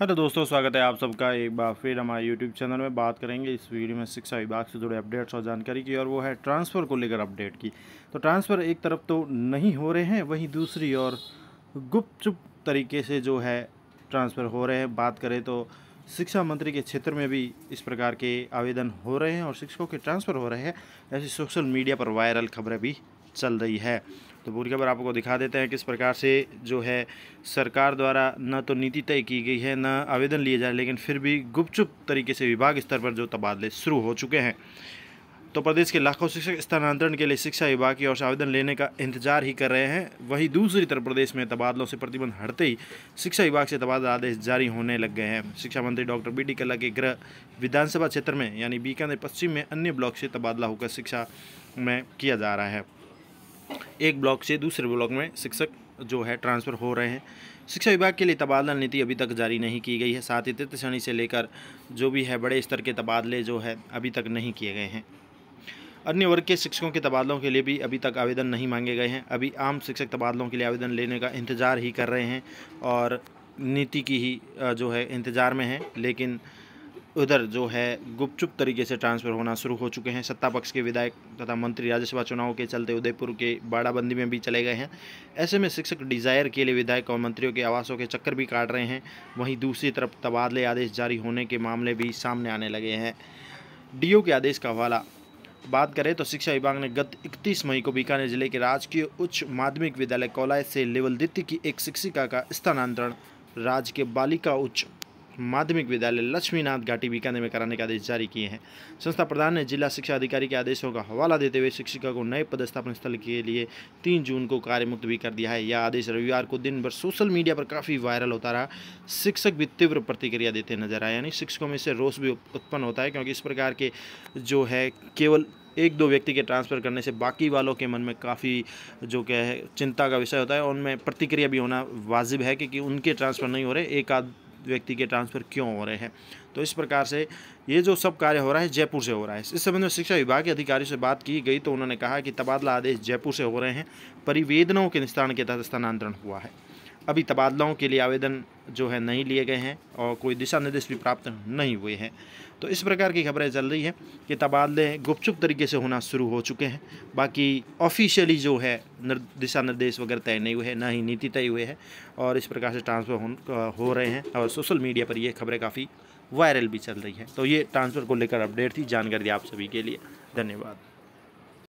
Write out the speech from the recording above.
hello दोस्तों स्वागत है आप सबका एक बार फिर हमारे यूट्यूब चैनल में बात करेंगे इस वीडियो में शिक्षा विभाग से जुड़े अपडेट्स और जानकारी की और वो है ट्रांसफ़र को लेकर अपडेट की तो ट्रांसफ़र एक तरफ तो नहीं हो रहे हैं वहीं दूसरी ओर गुपचुप तरीके से जो है ट्रांसफ़र हो रहे हैं बात करें तो शिक्षा मंत्री के क्षेत्र में भी इस प्रकार के आवेदन हो रहे हैं और शिक्षकों के ट्रांसफ़र हो रहे हैं ऐसी सोशल मीडिया पर वायरल खबरें भी चल रही है तो बुरी खबर आपको दिखा देते हैं किस प्रकार से जो है सरकार द्वारा न तो नीति तय की गई है न आवेदन लिए जाए लेकिन फिर भी गुपचुप तरीके से विभाग स्तर पर जो तबादले शुरू हो चुके हैं तो प्रदेश के लाखों शिक्षक स्थानांतरण के लिए शिक्षा विभाग की ओर से आवेदन लेने का इंतजार ही कर रहे हैं वहीं दूसरी तरफ प्रदेश में तबादलों से प्रतिबंध हटते ही शिक्षा विभाग से तबादला आदेश जारी होने लग गए हैं शिक्षा मंत्री डॉक्टर बी डी कल्ला के गृह विधानसभा क्षेत्र में यानी बीकानेर पश्चिम में अन्य ब्लॉक से तबादला होकर शिक्षा में किया जा रहा है एक ब्लॉक से दूसरे ब्लॉक में शिक्षक जो है ट्रांसफ़र हो रहे हैं शिक्षा विभाग के लिए तबादला नीति अभी तक जारी नहीं की गई है साथ ही तृतीय श्रेणी से लेकर जो भी है बड़े स्तर के तबादले जो है अभी तक नहीं किए गए हैं अन्य वर्ग के शिक्षकों के तबादलों के लिए भी अभी तक आवेदन नहीं मांगे गए हैं अभी आम शिक्षक तबादलों के लिए आवेदन लेने का इंतज़ार ही कर रहे हैं और नीति की ही जो है इंतज़ार में है लेकिन उधर जो है गुपचुप तरीके से ट्रांसफ़र होना शुरू हो चुके हैं सत्ता पक्ष के विधायक तथा मंत्री राज्यसभा चुनाव के चलते उदयपुर के बाड़ाबंदी में भी चले गए हैं ऐसे में शिक्षक डिज़ायर के लिए विधायक और मंत्रियों के आवासों के चक्कर भी काट रहे हैं वहीं दूसरी तरफ तबादले आदेश जारी होने के मामले भी सामने आने लगे हैं डी के आदेश का हवाला बात करें तो शिक्षा विभाग ने गत 31 मई को बीकानेर जिले के राजकीय उच्च माध्यमिक विद्यालय कौलाय से लेवल द्वितीय की एक शिक्षिका का स्थानांतरण राज्य के बालिका उच्च माध्यमिक विद्यालय लक्ष्मीनाथ घाटी बीकानेर में कराने के आदेश जारी किए हैं संस्था प्रधान ने जिला शिक्षा अधिकारी के आदेशों का हवाला देते हुए शिक्षिका को नए पदस्थापन स्थल के लिए तीन जून को कार्यमुक्त भी कर दिया है यह आदेश रविवार को दिन भर सोशल मीडिया पर काफ़ी वायरल होता रहा शिक्षक भी तीव्र प्रतिक्रिया देते नजर आए यानी शिक्षकों में से रोष भी उत्पन्न होता है क्योंकि इस प्रकार के जो है केवल एक दो व्यक्ति के ट्रांसफ़र करने से बाकी वालों के मन में काफ़ी जो क्या है चिंता का विषय होता है उनमें प्रतिक्रिया भी होना वाजिब है कि, कि उनके ट्रांसफ़र नहीं हो रहे एक आध व्यक्ति के ट्रांसफ़र क्यों हो रहे हैं तो इस प्रकार से ये जो सब कार्य हो रहा है जयपुर से हो रहा है इस संबंध में शिक्षा विभाग के अधिकारियों से बात की गई तो उन्होंने कहा कि तबादला आदेश जयपुर से हो रहे हैं परिवेदनों के निस्तारण के तहत स्थानांतरण हुआ है अभी तबादलाओं के लिए आवेदन जो है नहीं लिए गए हैं और कोई दिशा निर्देश भी प्राप्त नहीं हुए हैं तो इस प्रकार की खबरें चल रही हैं कि तबादले गुपचुप तरीके से होना शुरू हो चुके हैं बाकी ऑफिशियली जो है निर, दिशा निर्देश वगैरह तय नहीं हुए हैं ना ही नीति तय हुए हैं और इस प्रकार से ट्रांसफ़र हो, हो रहे हैं और सोशल मीडिया पर ये खबरें काफ़ी वायरल भी चल रही हैं तो ये ट्रांसफ़र को लेकर अपडेट थी जानकारी आप सभी के लिए धन्यवाद